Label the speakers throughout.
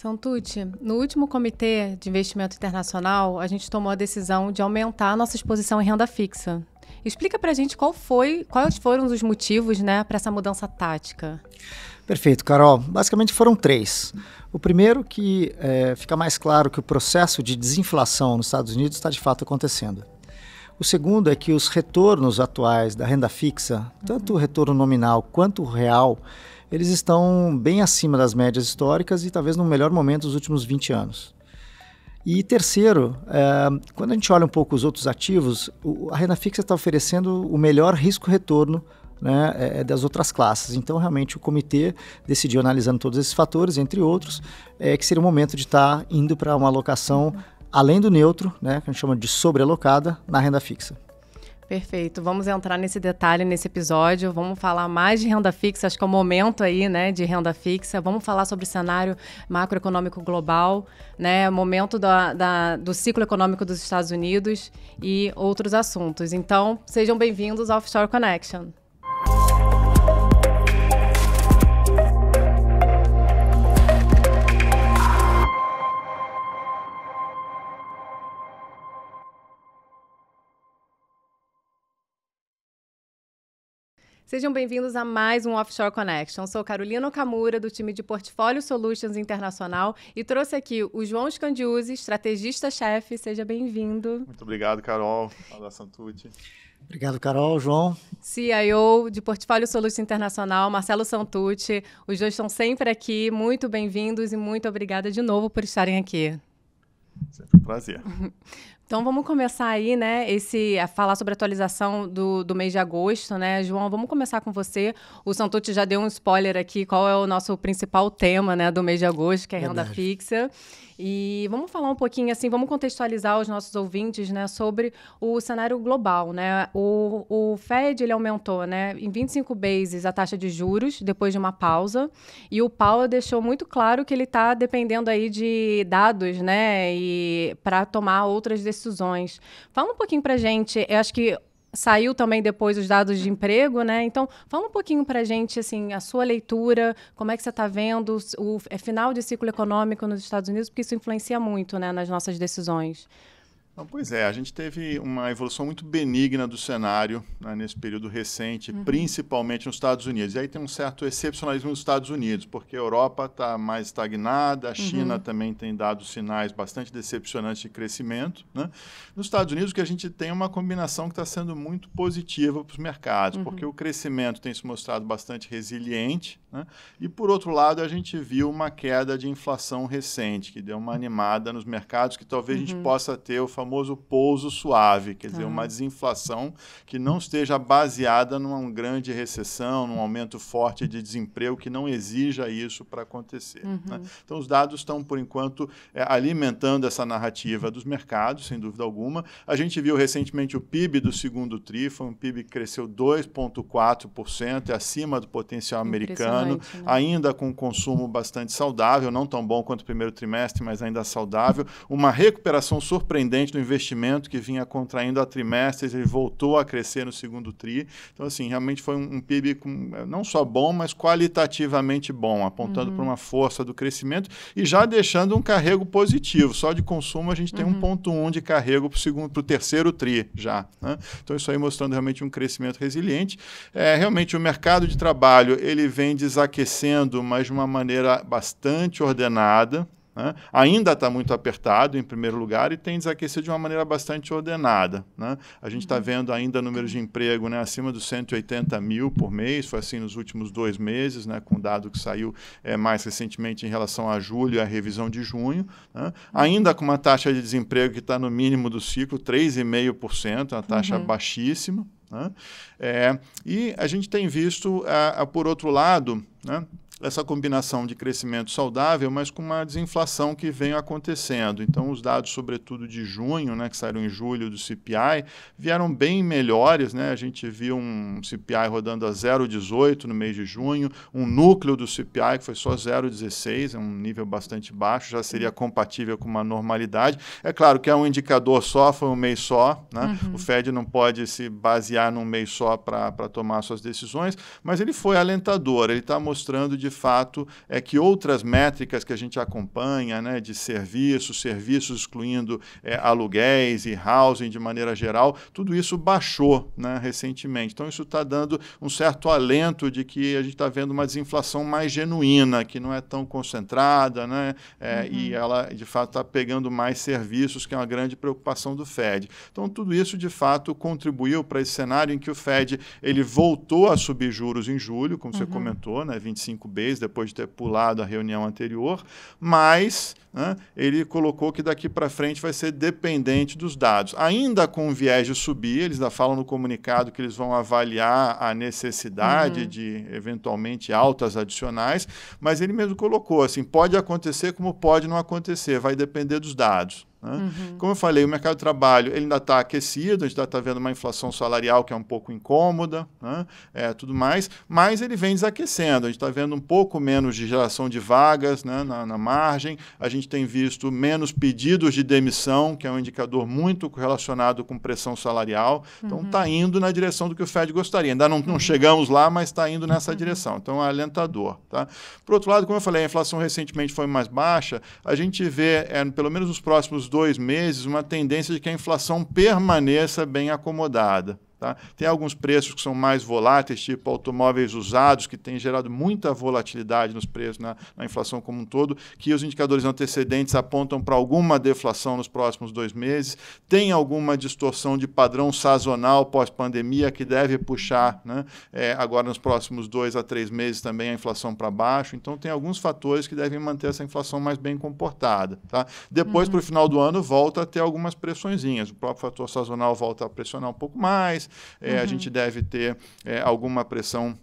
Speaker 1: Santucci, no último Comitê de Investimento Internacional, a gente tomou a decisão de aumentar a nossa exposição em renda fixa. Explica para a gente qual foi, quais foram os motivos né, para essa mudança tática.
Speaker 2: Perfeito, Carol. Basicamente foram três. O primeiro que é, fica mais claro que o processo de desinflação nos Estados Unidos está de fato acontecendo. O segundo é que os retornos atuais da renda fixa, tanto o retorno nominal quanto o real, eles estão bem acima das médias históricas e talvez no melhor momento dos últimos 20 anos. E terceiro, é, quando a gente olha um pouco os outros ativos, o, a renda fixa está oferecendo o melhor risco-retorno né, é, é das outras classes. Então, realmente, o comitê decidiu, analisando todos esses fatores, entre outros, é, que seria o momento de estar tá indo para uma alocação além do neutro, né, que a gente chama de sobrealocada, na renda fixa.
Speaker 1: Perfeito. Vamos entrar nesse detalhe nesse episódio. Vamos falar mais de renda fixa. Acho que é o momento aí, né, de renda fixa. Vamos falar sobre o cenário macroeconômico global, né, momento da, da, do ciclo econômico dos Estados Unidos e outros assuntos. Então, sejam bem-vindos ao Offshore Connection. Sejam bem-vindos a mais um Offshore Connection. Sou Carolina Okamura, do time de Portfólio Solutions Internacional, e trouxe aqui o João Scandiuzzi, estrategista-chefe. Seja bem-vindo. Muito
Speaker 3: obrigado, Carol. Olá, Santucci.
Speaker 2: Obrigado, Carol, João.
Speaker 1: CIO de Portfólio Solutions Internacional, Marcelo Santucci. Os dois estão sempre aqui. Muito bem-vindos e muito obrigada de novo por estarem aqui.
Speaker 3: Sempre um prazer.
Speaker 1: Então vamos começar aí, né, esse a falar sobre a atualização do, do mês de agosto, né? João, vamos começar com você. O Santucci já deu um spoiler aqui, qual é o nosso principal tema, né, do mês de agosto, que é renda fixa. E vamos falar um pouquinho assim, vamos contextualizar os nossos ouvintes, né, sobre o cenário global, né? O, o Fed ele aumentou, né, em 25 bases a taxa de juros depois de uma pausa, e o Powell deixou muito claro que ele está dependendo aí de dados, né, e para tomar outras decisões decisões. Fala um pouquinho para gente. Eu acho que saiu também depois os dados de emprego, né? Então, fala um pouquinho para gente assim a sua leitura, como é que você está vendo o é, final de ciclo econômico nos Estados Unidos, porque isso influencia muito, né, nas nossas decisões
Speaker 3: pois é, a gente teve uma evolução muito benigna do cenário né, nesse período recente, uhum. principalmente nos Estados Unidos. E aí tem um certo excepcionalismo nos Estados Unidos, porque a Europa está mais estagnada, a China uhum. também tem dado sinais bastante decepcionantes de crescimento. Né? Nos Estados Unidos, que a gente tem é uma combinação que está sendo muito positiva para os mercados, uhum. porque o crescimento tem se mostrado bastante resiliente, né? E, por outro lado, a gente viu uma queda de inflação recente, que deu uma animada nos mercados, que talvez uhum. a gente uhum. possa ter o famoso pouso suave, quer dizer, uhum. uma ah. desinflação que não esteja baseada numa grande recessão, num aumento forte de desemprego, que não exija isso para acontecer. Né? Uhum. Né? Então, os dados estão, por enquanto, é, alimentando essa narrativa dos mercados, sem dúvida alguma. A gente viu recentemente o PIB do segundo TRI, foi um PIB que cresceu 2,4%, é acima do potencial americano ano, né? ainda com um consumo bastante saudável, não tão bom quanto o primeiro trimestre, mas ainda saudável. Uma recuperação surpreendente do investimento que vinha contraindo a trimestres, ele voltou a crescer no segundo tri. Então, assim, realmente foi um, PIB com, eh, não só bom, mas qualitativamente bom, apontando uhum. para uma força do crescimento e já deixando um carrego positivo. Só de consumo a gente tem uhum. 1,1 de carrego para o terceiro tri já. Né? Então, isso aí mostrando realmente um crescimento resiliente. É, realmente, o mercado de trabalho ele vem de vezes aquecendo, mas de uma maneira bastante ordenada. Né? Ainda está muito apertado, em primeiro lugar, e tem desaquecido de uma maneira bastante ordenada. Né? A gente está uhum. vendo ainda números de emprego né, acima dos 180 mil por mês, foi assim nos últimos dois meses, né, com o dado que saiu é, mais recentemente em relação a julho e a revisão de junho. Né? Uhum. Ainda com uma taxa de desemprego que está no mínimo do ciclo, 3,5%, uma taxa uhum. baixíssima. Né? É, e a gente tem visto, a, a, por outro lado, né? essa combinação de crescimento saudável, mas com uma desinflação que vem acontecendo. Então, os dados, sobretudo de junho, né, que saíram em julho do CPI, vieram bem melhores. Né? A gente viu um CPI rodando a 0,18 no mês de junho, um núcleo do CPI que foi só 0,16, é um nível bastante baixo, já seria compatível com uma normalidade. É claro que é um indicador só, foi um mês só. Né? Uhum. O Fed não pode se basear num mês só para tomar suas decisões, mas ele foi alentador, ele está mostrando de de fato, é que outras métricas que a gente acompanha, né, de serviços, serviços excluindo é, aluguéis e housing de maneira geral, tudo isso baixou né, recentemente. Então, isso está dando um certo alento de que a gente está vendo uma desinflação mais genuína, que não é tão concentrada, né, é, uhum. e ela, de fato, está pegando mais serviços, que é uma grande preocupação do Fed. Então, tudo isso, de fato, contribuiu para esse cenário em que o Fed ele voltou a subir juros em julho, como uhum. você comentou, né, 25 Base, depois de ter pulado a reunião anterior, mas né, ele colocou que daqui para frente vai ser dependente dos dados. Ainda com viés de subir, eles ainda falam no comunicado que eles vão avaliar a necessidade uhum. de eventualmente altas adicionais, mas ele mesmo colocou assim: pode acontecer como pode não acontecer, vai depender dos dados. Né? Uhum. Como eu falei, o mercado de trabalho ele ainda está aquecido, a gente ainda está vendo uma inflação salarial que é um pouco incômoda, né? é, tudo mais, mas ele vem desaquecendo. A gente está vendo um pouco menos de geração de vagas né? na, na, margem, a gente tem visto menos pedidos de demissão, que é um indicador muito relacionado com pressão salarial. Então está uhum. indo na direção do que o Fed gostaria. Ainda não, não uhum. chegamos lá, mas está indo nessa uhum. direção. Então é alentador. Tá? Por outro lado, como eu falei, a inflação recentemente foi mais baixa, a gente vê, é, pelo menos nos próximos dois meses uma tendência de que a inflação permaneça bem acomodada. Tá? Tem alguns preços que são mais voláteis, tipo automóveis usados, que tem gerado muita volatilidade nos preços, na, né, na inflação como um todo, que os indicadores antecedentes apontam para alguma deflação nos próximos dois meses. Tem alguma distorção de padrão sazonal pós-pandemia que deve puxar né, é, agora nos próximos dois a três meses também a inflação para baixo. Então, tem alguns fatores que devem manter essa inflação mais bem comportada. Tá? Depois, uhum. para o final do ano, volta a ter algumas pressõezinhas. O próprio fator sazonal volta a pressionar um pouco mais é, uhum. A gente uhum. deve ter é, alguma pressão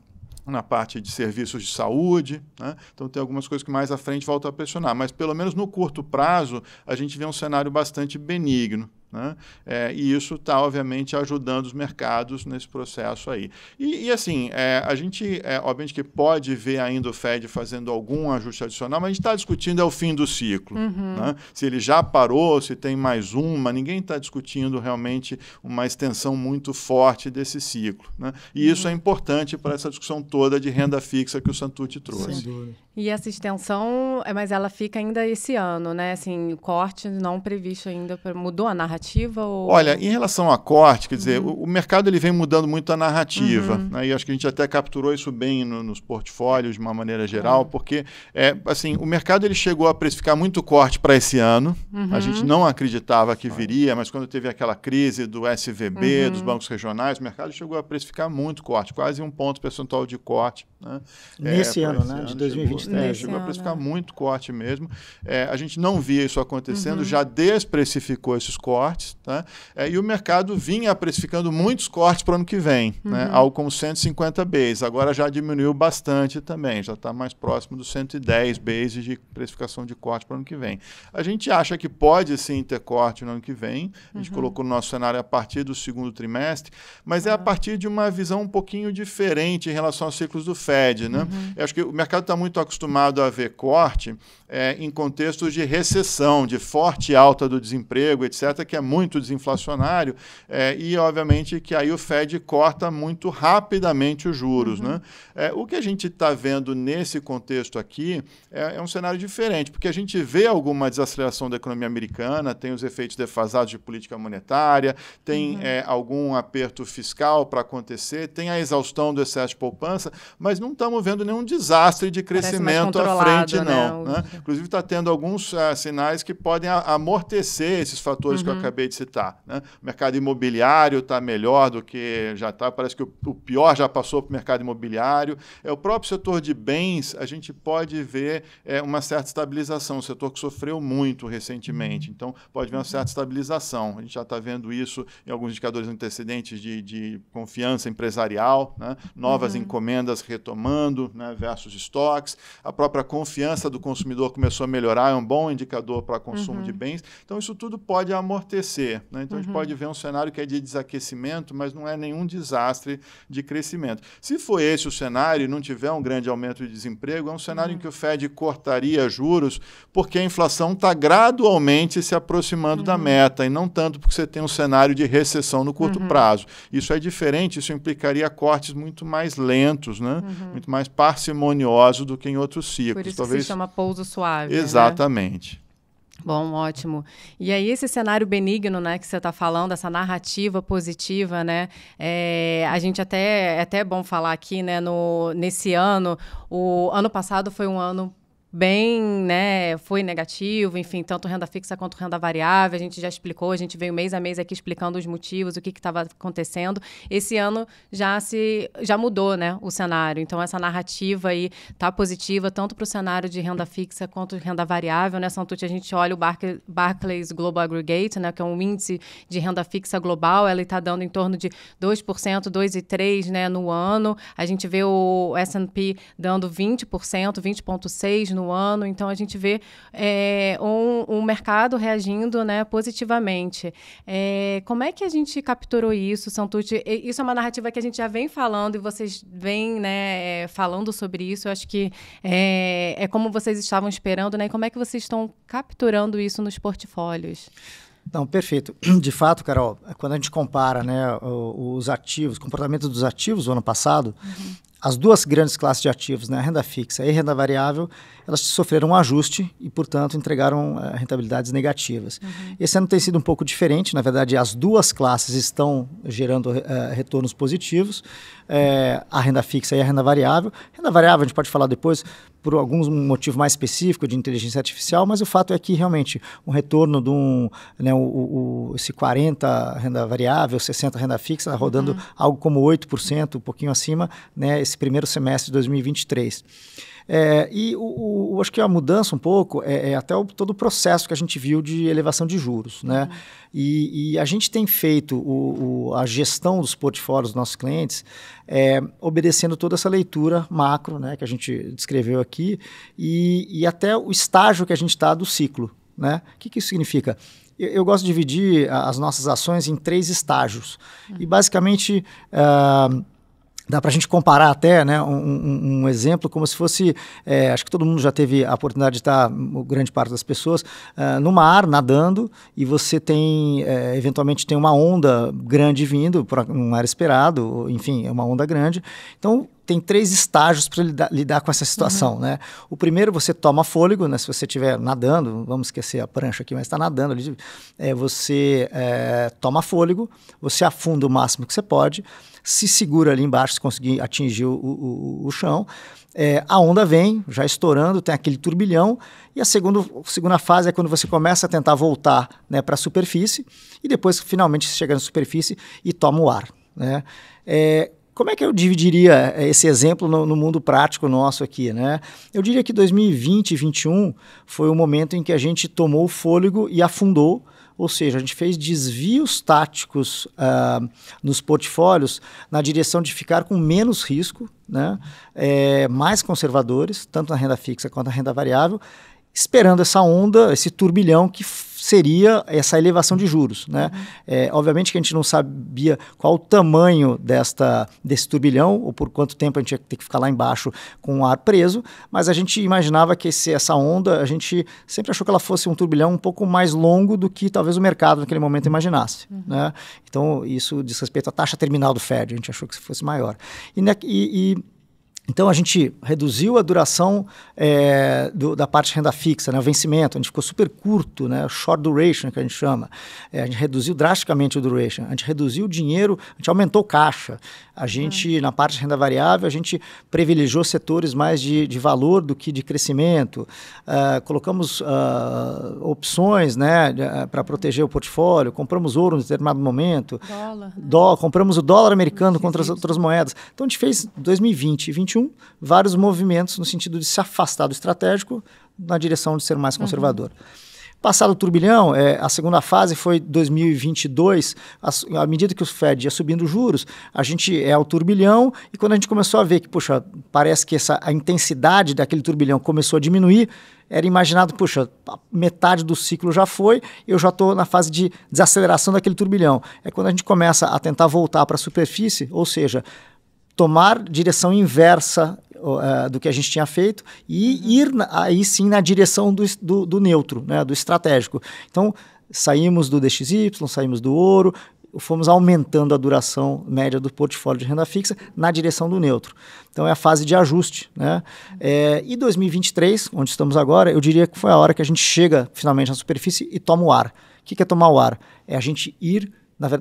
Speaker 3: na parte de serviços de saúde. Né? Então, tem algumas coisas que mais à frente voltam a pressionar, mas pelo menos no curto prazo, a gente vê um cenário bastante benigno. Né? É, e isso está, obviamente, ajudando os mercados nesse processo aí. E, e assim, é, a gente, é, obviamente, que pode ver ainda o Fed fazendo algum ajuste adicional, mas a gente está discutindo é o fim do ciclo. Uhum. Né? Se ele já parou, se tem mais uma, ninguém está discutindo realmente uma extensão muito forte desse ciclo. Né? E uhum. isso é importante para essa discussão toda de renda fixa que o Santucci trouxe.
Speaker 1: E essa extensão, é, mas ela fica ainda esse ano, né? Assim, o corte não previsto ainda, mudou a narrativa narrativa? Ou... Olha, em relação
Speaker 3: a corte, quer dizer, uhum. o, o, mercado ele vem mudando muito a narrativa. Uhum. Né? E acho que a gente até capturou isso bem no, nos portfólios, de uma maneira geral, uhum. porque é, assim, o mercado ele chegou a precificar muito corte para esse ano. A gente uhum. não acreditava que viria, mas quando teve aquela crise do SVB, dos uhum. bancos regionais, o mercado chegou a precificar muito corte, quase um ponto percentual de corte né? Nesse é, ano, né? Ano, de 2023. Chegou, é, né? chegou a precificar é. muito corte mesmo. É, a gente não via isso acontecendo, uhum. já desprecificou esses cortes. Tá? É, e o mercado vinha precificando muitos cortes para o ano que vem, né? uhum. né? algo como 150 bases. Agora já diminuiu bastante também, já está mais próximo dos 110 bases de precificação de corte para o ano que vem. A gente acha que pode sim ter corte no ano que vem. A gente uhum. colocou no nosso cenário a partir do segundo trimestre, mas é a ah. partir de uma visão um pouquinho diferente em relação aos ciclos do FED. Fed. Né? Uhum. Eu acho que o mercado está muito acostumado a ver corte é, em contextos de recessão, de forte alta do desemprego, etc., que é muito desinflacionário, é, e obviamente que aí o Fed corta muito rapidamente os juros. Uhum. Né? É, o que a gente está vendo nesse contexto aqui é, é, um cenário diferente, porque a gente vê alguma desaceleração da economia americana, tem os efeitos defasados de política monetária, tem uhum. É, algum aperto fiscal para acontecer, tem a exaustão do excesso de poupança, mas mas não estamos vendo nenhum desastre de crescimento à frente, né, não. Né? Né? Inclusive, está tendo alguns uh, sinais que podem amortecer esses fatores uhum. que eu uhum. acabei de citar. Né? O mercado imobiliário está melhor do que já está, parece que o, o pior já passou para o mercado imobiliário. É o próprio setor de bens, a gente pode ver é, uma certa estabilização, um setor que sofreu muito recentemente, uhum. então pode ver uma certa estabilização. A gente já está vendo isso em alguns indicadores antecedentes de, de confiança empresarial, né? novas uhum. encomendas, retornadas retomando né, versus estoques. A própria confiança do consumidor começou a melhorar, é um bom indicador para consumo uhum. de bens. Então, isso tudo pode amortecer. Né? Então, uhum. a gente uhum. pode ver um cenário que é de desaquecimento, mas não é nenhum desastre de crescimento. Se for esse o cenário e não tiver um grande aumento de desemprego, é um cenário uhum. em que o Fed cortaria juros porque a inflação está gradualmente se aproximando da uhum. meta e não tanto porque você tem um cenário de recessão no curto uhum. prazo. Isso é diferente, isso implicaria cortes muito mais lentos, né? Uhum uhum. muito mais parcimonioso do que em outros ciclos. Por isso Talvez... se
Speaker 1: chama pouso suave. Né?
Speaker 3: Exatamente. Né?
Speaker 1: Bom, ótimo. E aí esse cenário benigno, né, que você está falando, essa narrativa positiva, né, é, a gente até é bom falar aqui, né, no nesse ano, o ano passado foi um ano bem, né, foi negativo, enfim, tanto renda fixa quanto renda variável, a gente já explicou, a gente veio mês a mês aqui explicando os motivos, o que estava acontecendo. Esse ano já se já mudou, né, o cenário. Então essa narrativa aí tá positiva tanto para o cenário de renda fixa quanto renda variável, né, Santucci, a gente olha o Barclays, Barclays Global Aggregate, né, que é um índice de renda fixa global, ela está dando em torno de 2%, 2,3, né, no ano. A gente vê o S&P dando 20%, 20.6 no ano. Então, a gente vê é, um, um, mercado reagindo né, positivamente. É, como é que a gente capturou isso, Santucci? Isso é uma narrativa que a gente já vem falando e vocês vêm né, eh, falando sobre isso. Eu acho que é, é como vocês estavam esperando, né? E como é que vocês estão capturando isso nos portfólios?
Speaker 2: Não, perfeito. De fato, Carol, quando a gente compara né, os ativos, comportamento dos ativos do ano passado, uhum as duas grandes classes de ativos, né, renda fixa e renda variável, elas sofreram um ajuste e, portanto, entregaram uh, rentabilidades negativas. Uhum. Esse ano tem sido um pouco diferente, na verdade, as duas classes estão gerando uh, retornos positivos, eh, a renda fixa e a renda variável. Renda variável, a gente pode falar depois, por algum motivo mais específico de inteligência artificial, mas o fato é que realmente o retorno de um, né, o, o, esse 40 renda variável, 60 renda fixa, uhum. rodando uhum. algo como 8%, um pouquinho acima, né, esse primeiro semestre de 2023. É, e o, o, acho que a mudança um pouco é, é até o, todo o processo que a gente viu de elevação de juros. Né? Uhum. E, e, a gente tem feito o, a gestão dos portfólios dos nossos clientes é, obedecendo toda essa leitura macro né, que a gente descreveu aqui e, e até o estágio que a gente está do ciclo. Né? O que, que isso significa? eu, gosto de dividir as nossas ações em três estágios. Uhum. E basicamente, uh, Dá para a gente comparar até né, um, um, exemplo como se fosse, é, acho que todo mundo já teve a oportunidade de estar, grande parte das pessoas, uh, ah, no mar nadando e você tem, é, eventualmente tem uma onda grande vindo, pra, um era esperado, enfim, é uma onda grande. Então, tem três estágios para lidar, lidar, com essa situação, uhum. né? O primeiro, você toma fôlego, né? Se você estiver nadando, vamos esquecer a prancha aqui, mas está nadando ali, é, você é, toma fôlego, você afunda o máximo que você pode, se segura ali embaixo se conseguir atingir o, o, o chão. É, a onda vem, já estourando, tem aquele turbilhão, e a segundo, segunda fase é quando você começa a tentar voltar né, para a superfície, e depois finalmente chega na superfície e toma o ar. Né? É, como é que eu dividiria é, esse exemplo no, no, mundo prático nosso aqui, né? Eu diria que 2020 e 2021 foi o momento em que a gente tomou o fôlego e afundou ou seja, a gente fez desvios táticos uh, nos portfólios na direção de ficar com menos risco, né? É, mais conservadores, tanto na renda fixa quanto na renda variável, esperando essa onda, esse turbilhão que seria essa elevação de juros. Né? Uhum. É, obviamente que a gente não sabia qual o tamanho desta, desse turbilhão, ou por quanto tempo a gente ia ter que ficar lá embaixo com o ar preso, mas a gente imaginava que esse, essa onda, a gente sempre achou que ela fosse um turbilhão um pouco mais longo do que talvez o mercado naquele momento imaginasse. Uhum. Né? Então, isso diz respeito à taxa terminal do Fed, a gente achou que fosse maior. E, né, e, e então a gente reduziu a duração é, do, da parte de renda fixa, né, o vencimento, a gente ficou super curto, né, short duration que a gente chama. É, a gente reduziu drasticamente o duration, a gente reduziu o dinheiro, a gente aumentou caixa. A gente, hum. na parte de renda variável, a gente privilegiou setores mais de, de valor do que de crescimento. Uh, colocamos uh, opções né, ah, para proteger o portfólio, compramos ouro em determinado momento. Dólar. Né? Dó, compramos o dólar americano hum, contra as outras moedas. Então a gente fez 2020 2021 2021 vários movimentos no sentido de se afastar do estratégico na direção de ser mais uhum. conservador. Uhum. Passado o turbilhão, é, a segunda fase foi 2022. à medida que o Fed ia subindo os juros, a gente é o turbilhão. E quando a gente começou a ver que, poxa, parece que essa, a intensidade daquele turbilhão começou a diminuir, era imaginado, poxa, metade do ciclo já foi, eu já estou na fase de desaceleração daquele turbilhão. É quando a gente começa a tentar voltar para a superfície, ou seja, tomar direção inversa uh, do que a gente tinha feito e uhum. ir na, aí sim na direção do, do, do neutro, né, do estratégico. Então, saímos do DXY, saímos do ouro, fomos aumentando a duração média do portfólio de renda fixa na direção do neutro. Então é a fase de ajuste. Né? Uhum. É, e 2023, onde estamos agora, eu diria que foi a hora que a gente chega finalmente na superfície e toma o ar. O que é tomar o ar? É a gente ir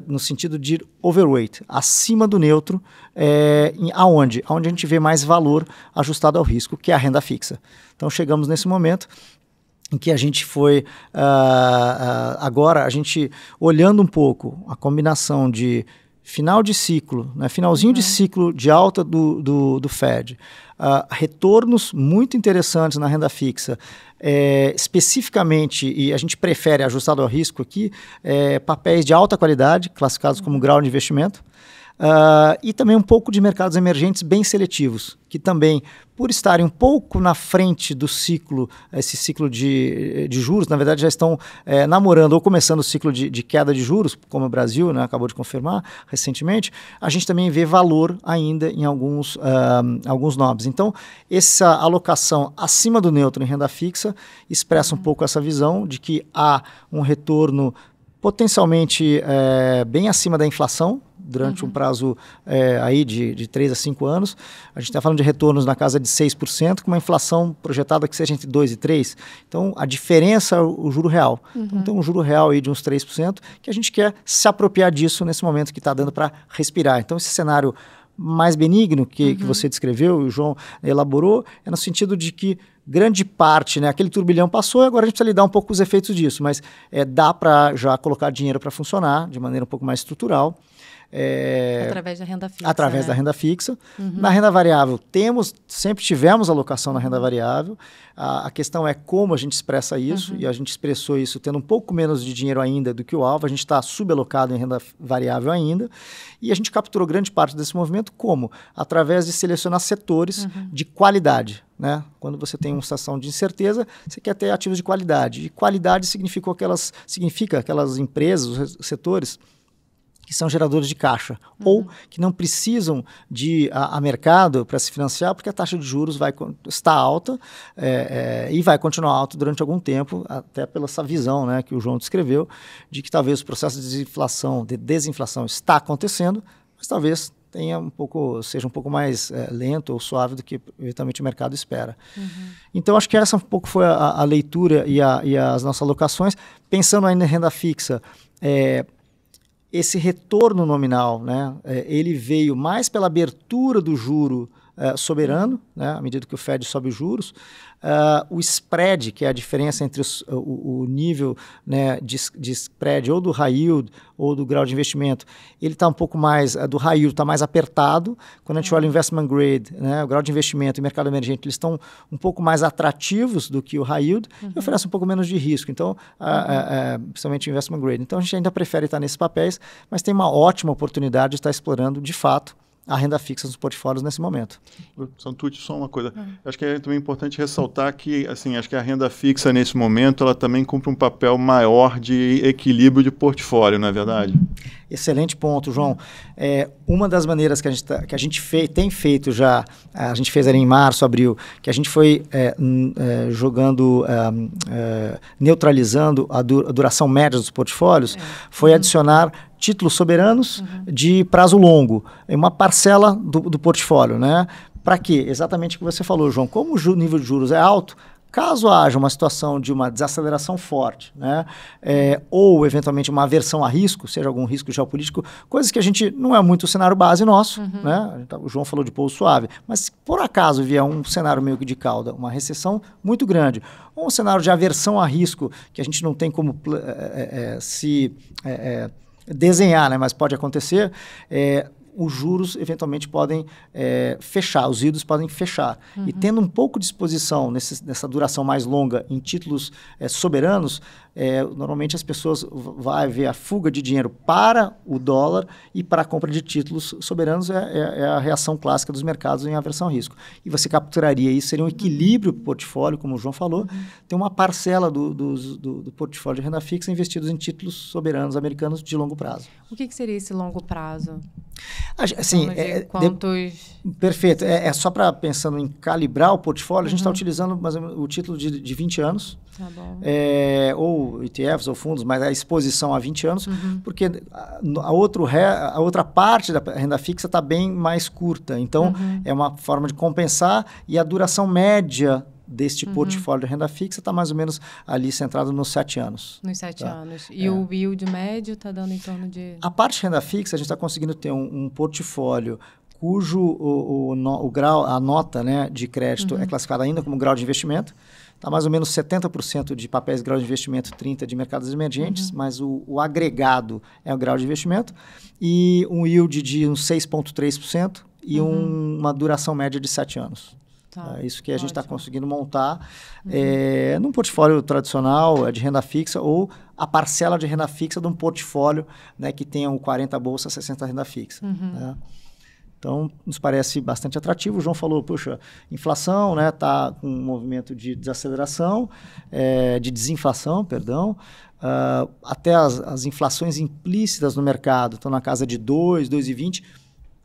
Speaker 2: no sentido de ir overweight, acima do neutro, é, em, aonde? Aonde a gente vê mais valor ajustado ao risco, que é a renda fixa. Então chegamos nesse momento em que a gente foi uh, uh, agora a gente olhando um pouco a combinação de final de ciclo, né, finalzinho uhum. de ciclo de alta do, do, do Fed, uh, retornos muito interessantes na renda fixa, é, especificamente, e a gente prefere ajustado ao risco aqui, é, papéis de alta qualidade, classificados como uhum. grau de investimento, Uh, e também um pouco de mercados emergentes bem seletivos, que também, por estarem um pouco na frente do ciclo, esse ciclo de, de juros, na verdade já estão é, namorando ou começando o ciclo de, de, queda de juros, como o Brasil né, acabou de confirmar recentemente, a gente também vê valor ainda em alguns, uh, alguns nobres. Então, essa alocação acima do neutro em renda fixa expressa um pouco essa visão de que há um retorno potencialmente é, bem acima da inflação durante uhum. um prazo é, aí de, de 3 a 5 anos. A gente está falando de retornos na casa de 6%, com uma inflação projetada que seja entre 2 e 3. Então, a diferença é o juro real. Então, uhum. Então, tem um juro real aí de uns 3%, que a gente quer se apropriar disso nesse momento que está dando para respirar. Então, esse cenário mais benigno que, uhum. que você descreveu, o João elaborou, é no sentido de que grande parte, né, aquele turbilhão passou e agora a gente precisa lidar um pouco com os efeitos disso, mas é, dá para já colocar dinheiro para funcionar de maneira um pouco mais estrutural. É, através
Speaker 1: da renda fixa. Através né? da renda fixa. Uhum. Na
Speaker 2: renda variável, temos, sempre tivemos alocação na renda variável. A, a questão é como a gente expressa isso, uhum. e a gente expressou isso tendo um pouco menos de dinheiro ainda do que o alvo. A gente está subalocado em renda variável ainda. E a gente capturou grande parte desse movimento como? Através de selecionar setores uhum. de qualidade. Né? Quando você tem uma situação de incerteza, você quer ter ativos de qualidade. E qualidade significa aquelas, significa aquelas empresas, os setores que são geradores de caixa uhum. ou que não precisam de a, a mercado para se financiar porque a taxa de juros vai está alta é, é, e vai continuar alta durante algum tempo até pela essa visão né, que o João descreveu de que talvez o processo de desinflação de desinflação está acontecendo mas talvez tenha um pouco seja um pouco mais é, lento ou suave do que eventualmente o mercado espera uhum. então acho que essa um pouco foi a, a leitura e, a, e as nossas alocações pensando ainda em renda fixa é, esse retorno nominal, né? É, ele veio mais pela abertura do juro eh, soberano, né, à medida que o Fed sobe os juros. Uh, o spread, que é a diferença entre os, o, o, nível né, de, de, spread ou do high yield ou do grau de investimento, ele está um pouco mais, eh, do high yield está mais apertado. Quando a gente olha o investment grade, né, o grau de investimento e mercado emergente, eles estão um pouco mais atrativos do que o high yield uhum. e oferecem um pouco menos de risco. Então, uhum. a, principalmente o investment grade. Então, a gente ainda prefere estar nesses papéis, mas tem uma ótima oportunidade de estar explorando, de fato, a renda fixa nos portfólios nesse momento.
Speaker 3: Santucci, só uma coisa. Uhum. Acho que é também importante ressaltar que, assim, acho que a renda fixa nesse momento, ela também cumpre um papel maior de equilíbrio de portfólio, não é verdade? Uhum. Excelente
Speaker 2: ponto, João. É, uma das maneiras que a gente, tá, que a gente fei, tem feito já, a gente fez ali em março, abril, que a gente foi é, é, jogando, é, neutralizando a, du a, duração média dos portfólios, é. foi uhum. adicionar títulos soberanos uhum. de prazo longo, uma parcela do, do portfólio, né? Para quê? Exatamente o que você falou, João. Como o nível de juros é alto, Caso haja uma situação de uma desaceleração forte, né, é, ou eventualmente uma aversão a risco, seja algum risco geopolítico, coisas que a gente não é muito o cenário base nosso, uhum. né? Tá, o João falou de pouso suave, mas se por acaso vier um cenário meio que de cauda, uma recessão muito grande, ou um cenário de aversão a risco que a gente não tem como é, é, é, se é, é, desenhar, né? mas pode acontecer, é, os juros eventualmente podem é, fechar, os idos podem fechar. Uhum. E tendo um pouco de exposição nesse, nessa duração mais longa em títulos é, soberanos, é, normalmente as pessoas vai ver a fuga de dinheiro para o dólar e para a compra de títulos soberanos é, é, é a reação clássica dos mercados em aversão ao risco. E você capturaria isso, seria um equilíbrio para o portfólio, como o João falou, uhum. tem uma parcela do, do, do, do, portfólio de renda fixa investidos em títulos soberanos americanos de longo prazo.
Speaker 1: O que, que seria esse longo prazo? Assim, é, é quantos...
Speaker 2: De, perfeito. É, é só para pensando em calibrar o portfólio, uhum. a gente está uhum. utilizando mas o título de, de 20 anos. Tá é, ou ETFs ou fundos, mas a exposição a 20 anos, uhum. porque a, a, outro a outra parte da renda fixa está bem mais curta. Então, uhum. é uma forma de compensar e a duração média deste uhum. portfólio de renda fixa está mais ou menos ali centrado nos sete anos.
Speaker 1: Nos sete tá? anos. E é. o yield médio está dando em torno de...
Speaker 2: A parte de renda fixa, a gente está conseguindo ter um, um portfólio cujo o, o, no, o, grau, a nota né, de crédito é uhum. é classificada ainda como grau de investimento. Está mais ou menos 70% de papéis grau de investimento, 30% de mercados emergentes, uhum. mas o, o, agregado é o grau de investimento. E um yield de uns 6,3% e uhum. um, uma duração média de 7 anos. Tá, é isso que a gente está conseguindo montar uhum. é, num portfólio tradicional eh, de renda fixa ou a parcela de renda fixa de um portfólio né, que tenha um 40 bolsa, 60 renda fixa. Uhum. Né? Então, nos parece bastante atrativo. O João falou, puxa, inflação né, tá com um movimento de desaceleração, é, de desinflação, perdão. Uh, até as, as inflações implícitas no mercado estão na casa de 2, 2,20%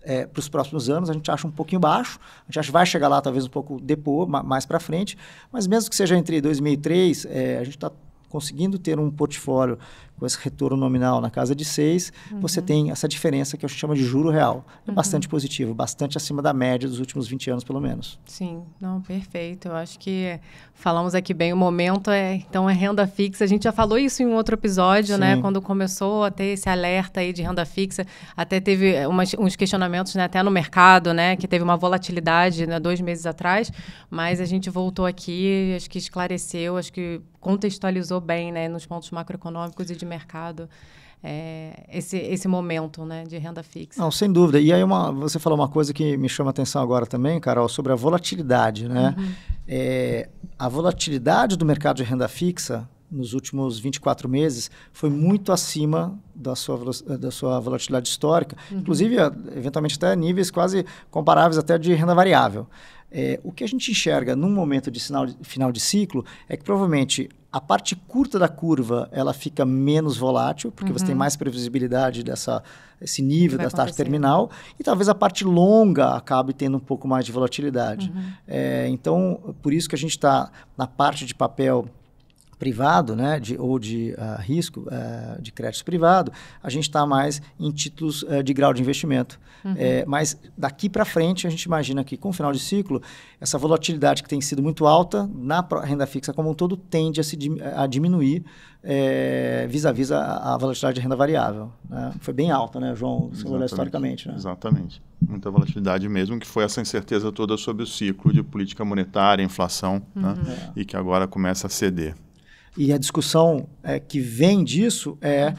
Speaker 2: é, para os próximos anos, a gente acha um pouquinho baixo, a gente acha que vai chegar lá talvez um pouco depois, mais para frente, mas mesmo que seja entre 2003, é, a gente está conseguindo ter um portfólio com esse retorno nominal na casa de 6, uhum. você tem essa diferença que eu chamo de juro real. É uhum. bastante positivo, bastante acima da média dos últimos 20 anos, pelo menos.
Speaker 1: Sim, não, perfeito. Eu acho que falamos aqui bem o momento, é, então é renda fixa. A gente já falou isso em um outro episódio, né? Sim. né? Quando começou a ter esse alerta aí de renda fixa, até teve umas, uns questionamentos né, até no mercado, né? Que teve uma volatilidade né, dois meses atrás, mas a gente voltou aqui, acho que esclareceu, acho que contextualizou bem, né? Nos pontos macroeconômicos e de mercado é, esse, esse momento né, de renda fixa.
Speaker 2: Não, sem dúvida. E aí uma, você falou uma coisa que me chama a atenção agora também, Carol, sobre a volatilidade. Né? Uhum. É, a volatilidade do mercado de renda fixa nos últimos 24 meses foi muito acima da sua, da sua volatilidade histórica, uhum. inclusive, eventualmente, até níveis quase comparáveis até de renda variável. É, o que a gente enxerga num momento de sinal, final de ciclo é que provavelmente a parte curta da curva ela fica menos volátil, porque uhum. você tem uhum. mais previsibilidade dessa esse nível da taxa terminal, e talvez a parte longa acabe tendo um pouco mais de volatilidade. Uhum. É, então, por isso que a gente está na parte de papel privado, né, de, ou de uh, risco uh, de crédito privado, a gente está mais em títulos uh, de grau de investimento. Uhum. É, mas daqui para frente, a gente imagina que com o final de ciclo, essa volatilidade que tem sido muito alta na renda fixa como um todo tende a, se, a diminuir vis a vis a, a, volatilidade de renda variável. Né? Foi bem alta, né, João,
Speaker 3: se olhar historicamente. Né? Exatamente. Muita volatilidade mesmo, que foi essa incerteza toda sobre o ciclo de política monetária, inflação, né? uhum. né? é. e que agora começa a ceder.
Speaker 2: E a discussão é, que vem disso é uhum.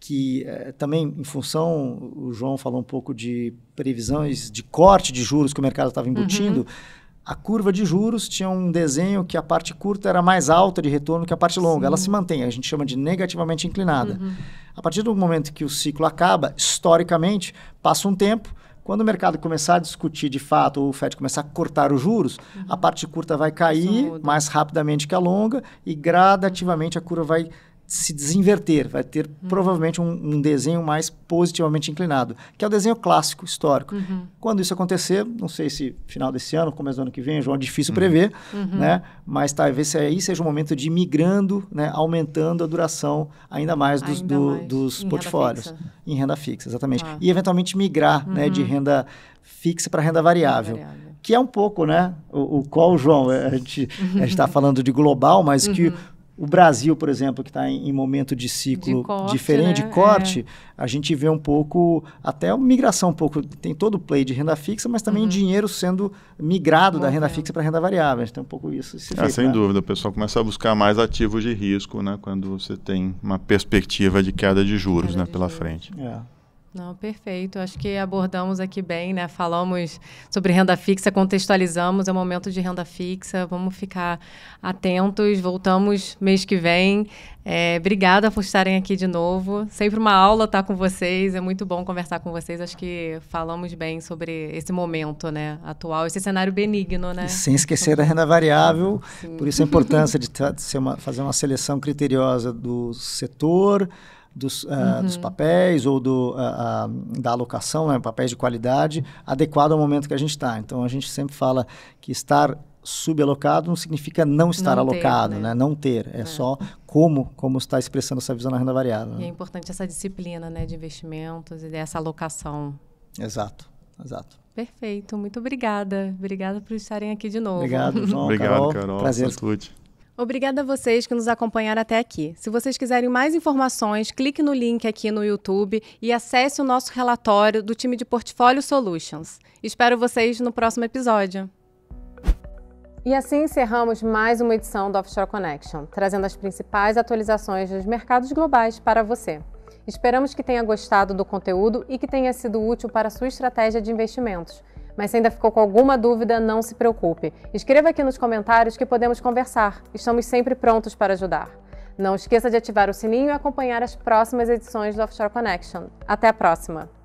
Speaker 2: que, é, também em função, o João falou um pouco de previsões de corte de juros que o mercado estava embutindo. Uhum. A curva de juros tinha um desenho que a parte curta era mais alta de retorno que a parte longa. Sim. Ela se mantém, a gente chama de negativamente inclinada. Uhum. A partir do momento que o ciclo acaba, historicamente, passa um tempo, quando o mercado começar a discutir de fato, ou o FED começar a cortar os juros, uhum. a parte curta vai cair mais rapidamente que a longa e gradativamente a curva vai se desinverter, vai ter uhum. provavelmente um, um, desenho mais positivamente inclinado, que é o desenho clássico, histórico. Uhum. Quando isso acontecer, não sei se final desse ano, começo do ano que vem, João, é difícil uhum. prever, uhum. né? mas talvez aí seja o momento de ir migrando, né? aumentando a duração ainda mais dos, ainda do, mais. dos em portfólios. Renda em renda fixa, exatamente. Ah. E eventualmente migrar né, de uhum. renda fixa para renda variável. Renda variável que é um pouco, né? O, o qual, João, a gente está falando de global, mas uhum. que o Brasil, por exemplo, que está em, em, momento de ciclo de corte, diferente, né? de corte, é. a gente vê um pouco, até migração um pouco, tem todo o play de renda fixa, mas também uhum. dinheiro sendo migrado Bom, da renda é. fixa para renda variável. Então, um pouco isso. Esse é, sem né?
Speaker 3: dúvida, o pessoal começa a buscar mais ativos de risco, né? Quando você tem uma perspectiva de queda de juros queda né, de pela juros. frente.
Speaker 2: É. Não,
Speaker 1: perfeito. Acho que abordamos aqui bem, né? Falamos sobre renda fixa, contextualizamos, é o momento de renda fixa. Vamos ficar atentos. Voltamos mês que vem. É, obrigada por estarem aqui de novo. Sempre uma aula estar com vocês. É muito bom conversar com vocês. Acho que falamos bem sobre esse momento, né? Atual, esse cenário benigno,
Speaker 2: né? E sem esquecer da renda variável. Sim. Por isso a importância de uma, fazer uma seleção criteriosa do setor dos, uh, uhum. dos papéis ou do, uh, uh, da alocação, né, papéis de qualidade, adequado ao momento que a gente está. Então, a gente sempre fala que estar subalocado não significa não estar não alocado, ter, né? né? Não ter, é, é, só como como está expressando essa visão na renda variável. Né? E é né.
Speaker 1: importante essa disciplina, né, de investimentos e dessa
Speaker 2: alocação. Exato, exato.
Speaker 1: Perfeito, muito obrigada. Obrigada por estarem aqui de novo. Obrigado,
Speaker 3: João, Obrigado, Carol. Carol. Prazer. Saúde.
Speaker 1: Obrigada a vocês que nos acompanharam até aqui. Se vocês quiserem mais informações, clique no link aqui no YouTube e acesse o nosso relatório do time de Portfólio Solutions. Espero vocês no próximo episódio. E assim encerramos mais uma edição do Offshore Connection, trazendo as principais atualizações dos mercados globais para você. Esperamos que tenha gostado do conteúdo e que tenha sido útil para a sua estratégia de investimentos. Mas se ainda ficou com alguma dúvida, não se preocupe. Escreva aqui nos comentários que podemos conversar. Estamos sempre prontos para ajudar. Não esqueça de ativar o sininho e acompanhar as próximas edições do Offshore Connection. Até a próxima!